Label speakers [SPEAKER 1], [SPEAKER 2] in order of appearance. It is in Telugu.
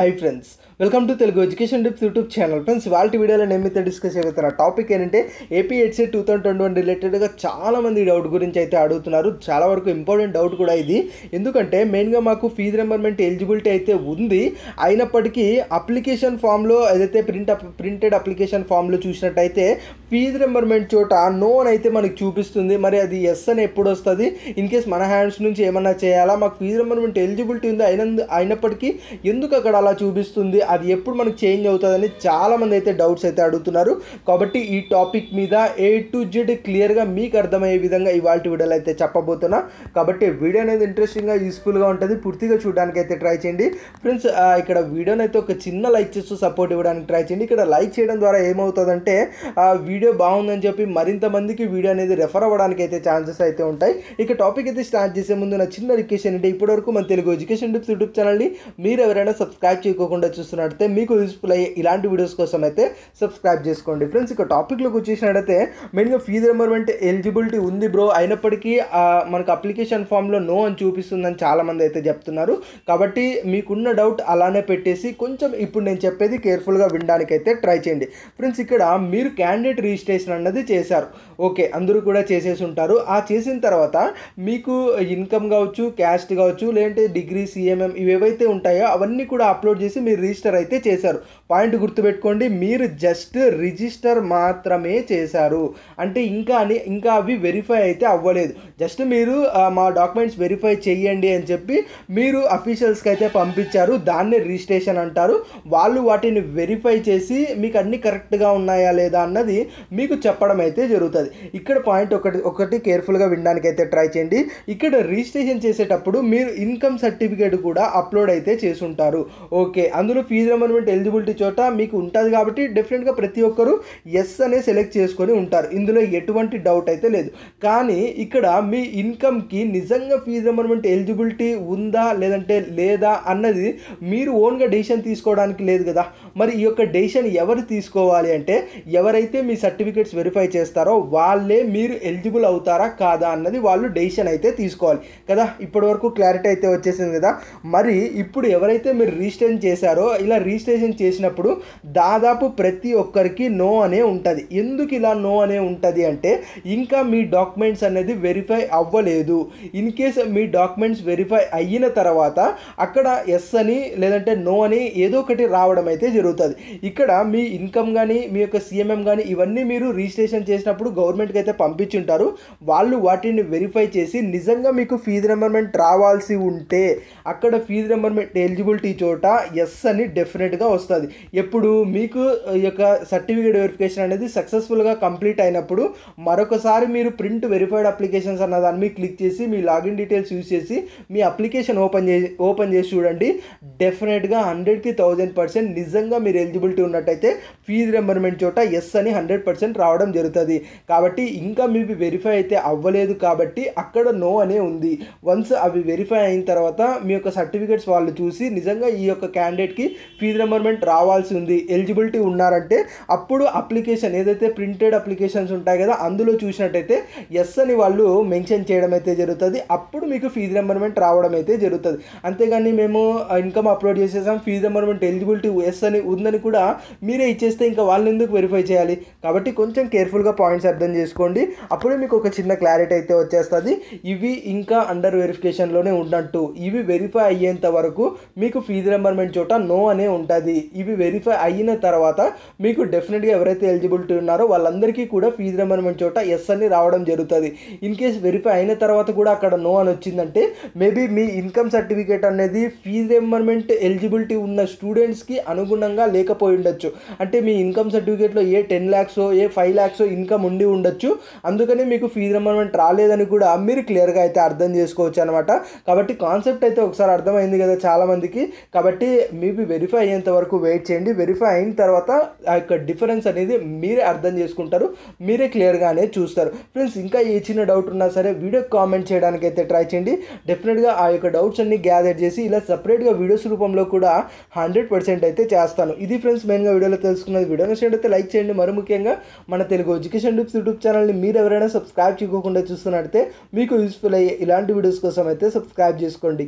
[SPEAKER 1] hi friends welcome to Telugu education tips YouTube channel friends వాళ్ళ వీడియోలో మీతో డిస్కస్ చేయబోతున్న టాపిక్ ఏంటంటే AP EdCET two thousand twenty one రిలేటెడ్గా చాలామంది డౌట్ గురించి అయితే అడుగుతున్నారు చాలా వరకు ఇంపార్టెంట్ డౌట్ కూడా ఇది ఎందుకంటే మెయిన్గా మాకు ఫీజ్ నెంబర్మెంట్ ఎలిజిబిలిటీ అయితే ఉంది అయినప్పటికీ అప్లికేషన్ ఫామ్లో ఏదైతే ప్రింట్ ప్రింటెడ్ అప్లికేషన్ ఫామ్లో చూసినట్టయితే ఫీజ్ నెంబర్మెంట్ చోట నోన్ అయితే మనకి చూపిస్తుంది మరి అది ఎస్ అని ఎప్పుడు వస్తుంది ఇన్ కేస్ మన హ్యాండ్స్ నుంచి ఏమన్నా చేయాలా మాకు ఫీజు నెంబర్మెంట్ ఎలిజిబిలిటీ ఉంది అయిన అయినప్పటికీ ఎందుకు అక్కడ అలా అలా చూపిస్తుంది అది ఎప్పుడు మనకు చేంజ్ అవుతుందని చాలామంది అయితే డౌట్స్ అయితే అడుగుతున్నారు కాబట్టి ఈ టాపిక్ మీద ఏ టు జెడ్ క్లియర్గా మీకు అర్థమయ్యే విధంగా ఇవాళ వీడియోలో అయితే చెప్పబోతున్నా కాబట్టి వీడియో అనేది ఇంట్రెస్టింగ్గా యూస్ఫుల్గా ఉంటుంది పూర్తిగా చూడడానికి అయితే ట్రై చేయండి ఫ్రెండ్స్ ఇక్కడ వీడియోని అయితే ఒక చిన్న లైక్ చేస్తూ సపోర్ట్ ఇవ్వడానికి ట్రై చేయండి ఇక్కడ లైక్ చేయడం ద్వారా ఏమవుతుందంటే వీడియో బాగుందని చెప్పి మరింత మందికి వీడియో అనేది రెఫర్ అవ్వడానికి అయితే ఛాన్సెస్ అయితే ఉంటాయి ఇక టాపిక్ అయితే స్టార్ట్ చేసే ముందు నా చిన్న రిక్వెస్ట్ ఏంటంటే ఇప్పటివరకు మన తెలుగు ఎడ్యుకేషన్ టిప్స్ యూట్యూబ్ ఛానల్ని మీరు ఎవరైనా సబ్స్క్రైబ్ ట్యాప్ చేయకోకుండా చూస్తున్నట్టయితే మీకు యూస్ఫుల్ అయ్యే ఇలాంటి వీడియోస్ కోసం అయితే సబ్స్క్రైబ్ చేసుకోండి ఫ్రెండ్స్ ఇక టాపిక్లోకి వచ్చేసినట్టయితే మెయిన్గా ఫీజు రిమర్మెంట్ ఎలిజిబిలిటీ ఉంది బ్రో అయినప్పటికీ మనకు అప్లికేషన్ ఫామ్లో నో అని చూపిస్తుందని చాలామంది అయితే చెప్తున్నారు కాబట్టి మీకున్న డౌట్ అలానే పెట్టేసి కొంచెం ఇప్పుడు నేను చెప్పేది కేర్ఫుల్గా వినడానికైతే ట్రై చేయండి ఫ్రెండ్స్ ఇక్కడ మీరు క్యాండిడేట్ రిజిస్ట్రేషన్ అన్నది చేశారు ఓకే అందరూ కూడా చేసేసి ఉంటారు ఆ చేసిన తర్వాత మీకు ఇన్కమ్ కావచ్చు క్యాస్ట్ కావచ్చు లేదంటే డిగ్రీ సిఎంఎం ఇవేవైతే ఉంటాయో అవన్నీ కూడా అప్లోడ్ చేసి మీరు రిజిస్టర్ అయితే చేశారు పాయింట్ గుర్తుపెట్టుకోండి మీరు జస్ట్ రిజిస్టర్ మాత్రమే చేశారు అంటే ఇంకా అని ఇంకా అవి వెరిఫై అయితే అవ్వలేదు జస్ట్ మీరు మా డాక్యుమెంట్స్ వెరిఫై చేయండి అని చెప్పి మీరు అఫీషియల్స్కి అయితే పంపించారు దాన్ని రిజిస్ట్రేషన్ అంటారు వాళ్ళు వాటిని వెరిఫై చేసి మీకు అన్ని కరెక్ట్గా ఉన్నాయా లేదా అన్నది మీకు చెప్పడం అయితే జరుగుతుంది ఇక్కడ పాయింట్ ఒకటి ఒకటి కేర్ఫుల్గా వినడానికి అయితే ట్రై చేయండి ఇక్కడ రిజిస్ట్రేషన్ చేసేటప్పుడు మీరు ఇన్కమ్ సర్టిఫికేట్ కూడా అప్లోడ్ అయితే చేసుంటారు ఓకే అందులో ఫీజు రిమర్మెంట్ ఎలిజిబిలిటీ చోట మీకు ఉంటుంది కాబట్టి డెఫినెట్గా ప్రతి ఒక్కరు ఎస్ అనే సెలెక్ట్ చేసుకొని ఉంటారు ఇందులో ఎటువంటి డౌట్ అయితే లేదు కానీ ఇక్కడ మీ ఇన్కమ్కి నిజంగా ఫీజు రిమర్మెంట్ ఎలిజిబిలిటీ ఉందా లేదంటే లేదా అన్నది మీరు ఓన్గా డెసిషన్ తీసుకోవడానికి లేదు కదా మరి ఈ యొక్క డెసిషన్ ఎవరు తీసుకోవాలి అంటే ఎవరైతే మీ సర్టిఫికేట్స్ వెరిఫై చేస్తారో వాళ్ళే మీరు ఎలిజిబుల్ అవుతారా కాదా అన్నది వాళ్ళు డెసిషన్ అయితే తీసుకోవాలి కదా ఇప్పటివరకు క్లారిటీ అయితే వచ్చేసింది కదా మరి ఇప్పుడు ఎవరైతే మీరు రిజిస్టర్ రిజిస్ట్రేషన్ చేశారో ఇలా రిజిస్ట్రేషన్ చేసినప్పుడు దాదాపు ప్రతి ఒక్కరికి నో అనే ఉంటుంది ఎందుకు ఇలా నో అనే ఉంటుంది అంటే ఇంకా మీ డాక్యుమెంట్స్ అనేది వెరిఫై అవ్వలేదు ఇన్ కేస్ మీ డాక్యుమెంట్స్ వెరిఫై అయిన తర్వాత అక్కడ ఎస్ అని లేదంటే నో అని ఏదో ఒకటి రావడం అయితే జరుగుతుంది ఇక్కడ మీ ఇన్కమ్ కానీ మీ యొక్క సిఎంఎం కానీ ఇవన్నీ మీరు రిజిస్ట్రేషన్ చేసినప్పుడు గవర్నమెంట్కి అయితే పంపించుంటారు వాళ్ళు వాటిని వెరిఫై చేసి నిజంగా మీకు ఫీజు నెంబర్మెంట్ రావాల్సి ఉంటే అక్కడ ఫీజు నెంబర్మెంట్ ఎలిజిబిలిటీ చోట ఎస్ అని డెఫినెట్గా వస్తుంది ఎప్పుడు మీకు ఈ యొక్క సర్టిఫికేట్ వెరిఫికేషన్ అనేది సక్సెస్ఫుల్గా కంప్లీట్ అయినప్పుడు మరొకసారి మీరు ప్రింట్ వెరిఫైడ్ అప్లికేషన్స్ అన్న దాన్ని క్లిక్ చేసి మీ లాగిన్ డీటెయిల్స్ యూజ్ చేసి మీ అప్లికేషన్ ఓపెన్ చేసి ఓపెన్ చేసి చూడండి డెఫినెట్గా హండ్రెడ్కి థౌజండ్ పర్సెంట్ నిజంగా మీరు ఎలిజిబిలిటీ ఉన్నట్టయితే ఫీజు రెంబర్మెంట్ చోట ఎస్ అని హండ్రెడ్ పర్సెంట్ రావడం జరుగుతుంది కాబట్టి ఇంకా మీకు వెరిఫై అయితే అవ్వలేదు కాబట్టి అక్కడ నో అనే ఉంది వన్స్ అవి వెరిఫై అయిన తర్వాత మీ యొక్క సర్టిఫికేట్స్ వాళ్ళు చూసి నిజంగా ఈ యొక్క ఒక్క క్యాండిడేట్కి ఫీజ్ రెంబర్మెంట్ రావాల్సి ఉంది ఎలిజిబిలిటీ ఉన్నారంటే అప్పుడు అప్లికేషన్ ఏదైతే ప్రింటెడ్ అప్లికేషన్స్ ఉంటాయి కదా అందులో చూసినట్టయితే ఎస్ అని వాళ్ళు మెన్షన్ చేయడం అయితే జరుగుతుంది అప్పుడు మీకు ఫీజ్ రెంబర్మెంట్ రావడం అయితే జరుగుతుంది అంతేగాని మేము ఇన్కమ్ అప్లోడ్ చేసేసాం ఫీజ్ రెంబర్మెంట్ ఎలిజిబిలిటీ ఎస్ అని ఉందని కూడా మీరే ఇచ్చేస్తే ఇంకా వాళ్ళని ఎందుకు వెరిఫై చేయాలి కాబట్టి కొంచెం కేర్ఫుల్గా పాయింట్స్ అర్థం చేసుకోండి అప్పుడే మీకు ఒక చిన్న క్లారిటీ అయితే వచ్చేస్తుంది ఇవి ఇంకా అండర్ వెరిఫికేషన్లోనే ఉన్నట్టు ఇవి వెరిఫై అయ్యేంత వరకు మీకు ఫీజ్ నెంబర్ ఎంబర్మెంట్ చోట నో అనే ఉంటుంది ఇవి వెరిఫై అయిన తర్వాత మీకు డెఫినెట్గా ఎవరైతే ఎలిజిబిలిటీ ఉన్నారో వాళ్ళందరికీ కూడా ఫీజ్ రెంబర్మెంట్ చోట ఎస్ అని రావడం జరుగుతుంది ఇన్ కేస్ వెరిఫై అయిన తర్వాత కూడా అక్కడ నో అని వచ్చిందంటే మేబీ మీ ఇన్కమ్ సర్టిఫికేట్ అనేది ఫీజ్ రెంబర్మెంట్ ఎలిజిబిలిటీ ఉన్న స్టూడెంట్స్కి అనుగుణంగా లేకపోయి ఉండొచ్చు అంటే మీ ఇన్కమ్ సర్టిఫికేట్లో a ten lakhs a five lakhs income ఉండి ఉండొచ్చు అందుకని మీకు ఫీజ్ రెంబర్మెంట్ రాలేదని కూడా మీరు క్లియర్గా అయితే అర్థం చేసుకోవచ్చు అనమాట కాబట్టి కాన్సెప్ట్ అయితే ఒకసారి అర్థమైంది కదా చాలామందికి కాబట్టి కాబట్టి మీకు వెరిఫై అయ్యేంత వరకు వెయిట్ చేయండి వెరిఫై అయిన తర్వాత ఆ యొక్క డిఫరెన్స్ అనేది మీరే అర్థం చేసుకుంటారు మీరే క్లియర్గానే చూస్తారు ఫ్రెండ్స్ ఇంకా ఏ చిన్న డౌట్ ఉన్నా సరే వీడియో కామెంట్ చేయడానికి అయితే ట్రై చేయండి డెఫినెట్గా ఆ యొక్క డౌట్స్ అన్ని గ్యాదర్ చేసి ఇలా సపరేట్గా వీడియోస్ రూపంలో కూడా హండ్రెడ్ పర్సెంట్ అయితే చేస్తాను ఇది ఫ్రెండ్స్ మెయిన్గా వీడియోలో తెలుసుకున్నది వీడియో అయితే లైక్ చేయండి మరి ముఖ్యంగా మన తెలుగు ఎడ్యుకేషన్ డిప్స్ యూట్యూబ్ ఛానల్ని మీరు ఎవరైనా సబ్స్క్రైబ్ చేయకుండా చూస్తున్నట్టే మీకు యూస్ఫుల్ అయ్యే ఇలాంటి వీడియోస్ కోసం అయితే సబ్స్క్రైబ్ చేసుకోండి